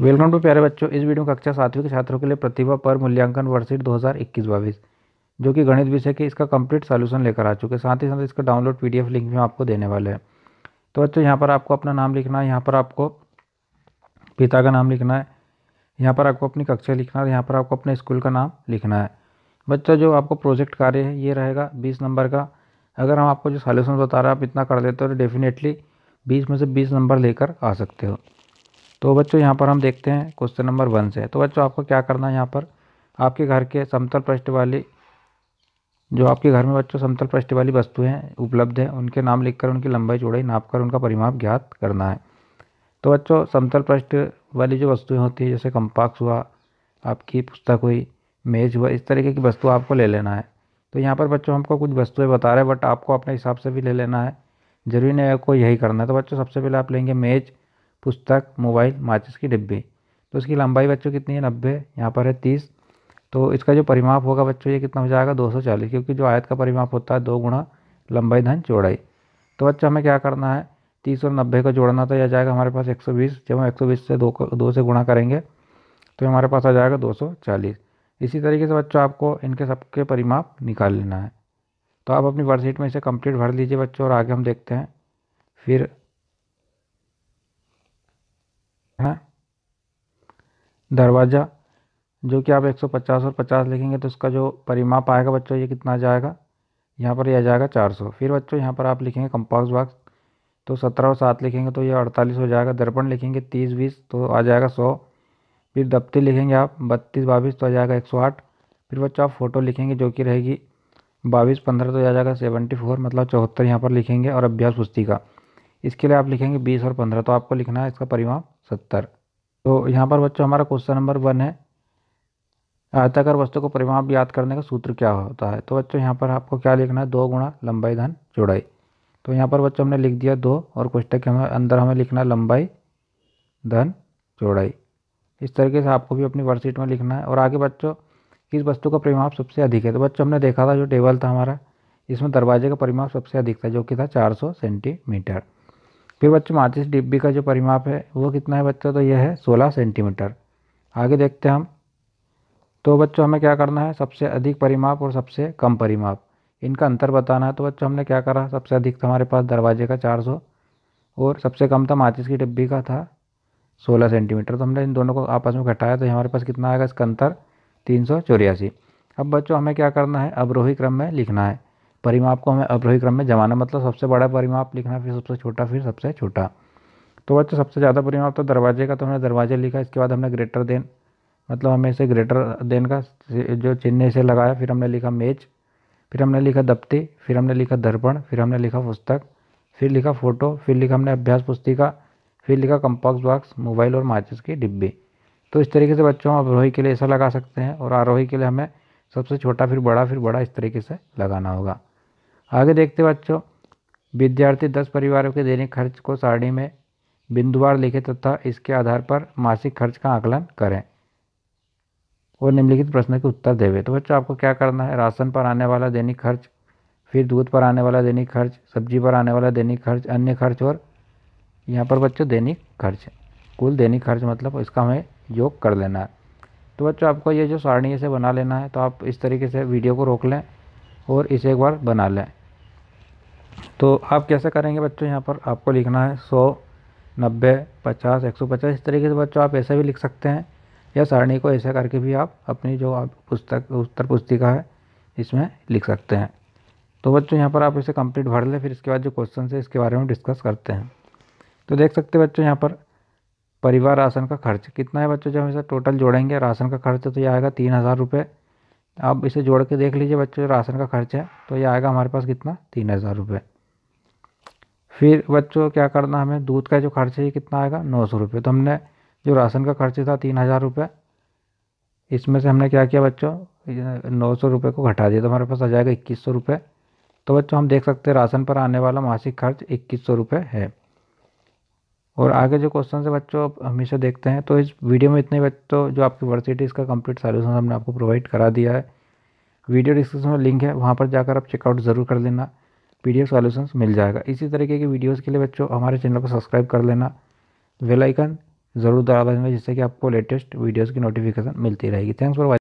welcome to प्यारे बच्चों इस वीडियो में कक्षा सातवीं के छात्रों के लिए प्रतिभा पर मूल्यांकन वर्षीट दो हज़ार इक्कीस बाईस जो कि गणित विषय के इसका कंप्लीट सॉल्यूशन लेकर आ चुके हैं साथ ही साथ इसका डाउनलोड पीडीएफ लिंक भी आपको देने वाले हैं तो बच्चों यहाँ पर आपको अपना नाम लिखना है यहाँ पर आपको पिता का नाम लिखना है यहाँ पर आपको अपनी कक्षा लिखना है यहाँ पर आपको अपने स्कूल का नाम लिखना है बच्चा जो आपको प्रोजेक्ट कार्य है ये रहेगा बीस नंबर का अगर हम आपको जो सॉल्यूशन बता रहे हैं आप इतना कर देते हो तो डेफिनेटली बीस में से बीस नंबर लेकर आ सकते हो तो बच्चों यहाँ पर हम देखते हैं क्वेश्चन नंबर वन से तो बच्चों आपको क्या करना है यहाँ पर आपके घर के समतल पृष्ठ वाली जो आपके घर में बच्चों समतल पृष्ठ वाली वस्तुएं उपलब्ध हैं उनके नाम लिखकर उनकी लंबाई चौड़ाई नापकर उनका परिमाप ज्ञात करना है तो बच्चों समतल पृष्ठ वाली जो वस्तुएं होती है जैसे कंपाक्स हुआ आपकी पुस्तक हुई मेज हुआ इस तरीके की वस्तु आपको ले लेना है तो यहाँ पर बच्चों हमको कुछ वस्तुएँ बता रहे हैं बट आपको अपने हिसाब से भी ले लेना है ज़रूरी नहीं है को यही करना है तो बच्चों सबसे पहले आप लेंगे मेज़ पुस्तक मोबाइल माचिस के डिब्बे तो इसकी लंबाई बच्चों कितनी है नब्बे यहाँ पर है तीस तो इसका जो परिमाप होगा बच्चों ये कितना हो जाएगा दो सौ चालीस क्योंकि जो आयत का परिमाप होता है दो गुणा लंबाई धन चौड़ाई तो बच्चों हमें क्या करना है तीस और नब्बे को जोड़ना तो यह जाएगा हमारे पास एक सौ बीस जब हम एक सौ बीस से दो को दो से गुणा करेंगे तो हमारे पास आ जाएगा दो सौ चालीस इसी तरीके से बच्चों आपको इनके सबके परिमाप निकाल लेना है तो आप अपनी वर्कशीट में इसे कंप्लीट भर लीजिए बच्चों और आगे हम देखते हैं फिर है दरवाज़ा जो कि आप 150 और 50 लिखेंगे तो उसका जो परिमाप आएगा बच्चों ये कितना जाएगा यहाँ पर ये आ जाएगा 400 फिर बच्चों यहाँ पर आप लिखेंगे कंपास बॉक्स तो 17 और सात लिखेंगे तो ये 48 हो जाएगा दर्पण लिखेंगे 30 20 तो आ जाएगा 100 फिर दफ्ती लिखेंगे आप बत्तीस बाईस तो आ जाएगा एक फिर बच्चों आप फ़ोटो लिखेंगे जो कि रहेगी बाईस पंद्रह तो आ जाएगा सेवेंटी फोर मतलब चौहत्तर यहाँ पर लिखेंगे और अभ्यास पुस्तिका इसके लिए आप लिखेंगे बीस और पंद्रह तो आपको लिखना है इसका परिमाप सत्तर तो यहाँ पर बच्चों हमारा क्वेश्चन नंबर वन है आयताकार वस्तु को परिमाप याद करने का सूत्र क्या होता है तो बच्चों यहाँ पर आपको क्या लिखना है दो गुणा लंबाई धन चौड़ाई तो यहाँ पर बच्चों हमने लिख दिया दो और क्वेश्चन के हमें अंदर हमें लिखना है लंबाई धन चौड़ाई इस तरीके से आपको भी अपनी वर्कशीट में लिखना है और आगे बच्चों किस वस्तु का परिमाप सबसे अधिक है तो बच्चों हमने देखा था जो टेबल था हमारा इसमें दरवाजे का परिमाप सबसे अधिक था जो कि था 400 सेंटीमीटर फिर बच्चों माचिस डिब्बी का जो परिमाप है वो कितना है बच्चों तो यह है सोलह सेंटीमीटर आगे देखते हैं हम तो बच्चों हमें क्या करना है सबसे अधिक परिमाप और सबसे कम परिमाप इनका अंतर बताना है तो बच्चों हमने क्या करा सबसे अधिक था हमारे पास दरवाजे का चार सौ और सबसे कम था माचिस की डिब्बी का था सोलह सेंटीमीटर तो हमने इन दोनों को आपस में घटाया तो हमारे पास कितना आएगा इसका अंतर तीन सौ चौरासी अब बच्चों हमें क्या करना है अवरोही क्रम में लिखना है परिमाप को हमें अवरोही क्रम में जमाना मतलब सबसे बड़ा परिमाप लिखना फिर सबसे छोटा फिर सबसे छोटा तो बच्चों सबसे ज़्यादा परिमाप तो दरवाजे का तो हमने दरवाजे लिखा इसके बाद हमने ग्रेटर देन मतलब हमें इसे ग्रेटर देन का जो चिन्ह इसे लगाया फिर हमने लिखा मेज फिर हमने लिखा दफ्ती फिर हमने लिखा दर्पण फिर हमने लिखा पुस्तक फिर लिखा फ़ोटो फिर लिखा हमने अभ्यास पुस्तिका फिर लिखा कंपॉक्स बॉक्स मोबाइल और माचिस की डिब्बे तो इस तरीके से बच्चों हम अवरोही के लिए ऐसा लगा सकते हैं और आरोही के लिए हमें सबसे छोटा फिर बड़ा फिर बड़ा इस तरीके से लगाना होगा आगे देखते बच्चों विद्यार्थी दस परिवारों के दैनिक खर्च को सारणी में बिंदुवार लिखे तथा इसके आधार पर मासिक खर्च का आकलन करें और निम्नलिखित प्रश्न के उत्तर देवे तो बच्चों आपको क्या करना है राशन पर आने वाला दैनिक खर्च फिर दूध पर आने वाला दैनिक खर्च सब्जी पर आने वाला दैनिक खर्च अन्य खर्च और यहाँ पर बच्चों दैनिक खर्च कुल दैनिक खर्च मतलब इसका हमें योग कर लेना है तो बच्चों आपको ये जो सारणी से बना लेना है तो आप इस तरीके से वीडियो को रोक लें और इसे एक बार बना लें तो आप कैसे करेंगे बच्चों यहाँ पर आपको लिखना है सौ नब्बे पचास एक सौ पचास इस तरीके से बच्चों आप ऐसे भी लिख सकते हैं या सारणी को ऐसा करके भी आप अपनी जो आप पुस्तक उत्तर पुस्तिका है इसमें लिख सकते हैं तो बच्चों यहाँ पर आप इसे कंप्लीट भर लें फिर इसके बाद जो क्वेश्चन है इसके बारे में डिस्कस करते हैं तो देख सकते हैं बच्चों यहाँ पर परिवार राशन का खर्च कितना है बच्चों जब हम इसे टोटल जोड़ेंगे राशन का खर्च तो ये आएगा तीन हज़ार रुपये आप इसे जोड़ के देख लीजिए बच्चों राशन का खर्च है तो ये आएगा हमारे पास कितना तीन हज़ार रुपये फिर बच्चों क्या करना हमें दूध का जो खर्च है कितना आएगा नौ सौ रुपये तो हमने जो राशन का खर्च था तीन हज़ार रुपये इसमें से हमने क्या किया बच्चों नौ सौ रुपये को घटा दिया तो हमारे पास आ जाएगा इक्कीस सौ रुपये तो बच्चों हम देख सकते हैं राशन पर आने वाला मासिक खर्च इक्कीस सौ रुपये है और आगे जो क्वेश्चन है बच्चों आप हमेशा देखते हैं तो इस वीडियो में इतने बच्चों जो आपकी वर्सिटी इसका कंप्लीट सॉल्यूशन हमने आपको प्रोवाइड करा दिया है वीडियो डिस्क्रिप्शन में लिंक है वहाँ पर जाकर आप चेकआउट ज़रूर कर लेना पी डी मिल जाएगा इसी तरीके की वीडियोज़ के लिए बच्चों हमारे चैनल को सब्सक्राइब कर लेना वेलाइकन ज़रूर दबा देना जिससे कि आपको लेटेस्ट वीडियोज़ की नोटिफिकेशन मिलती रहेगी थैंक्स फॉर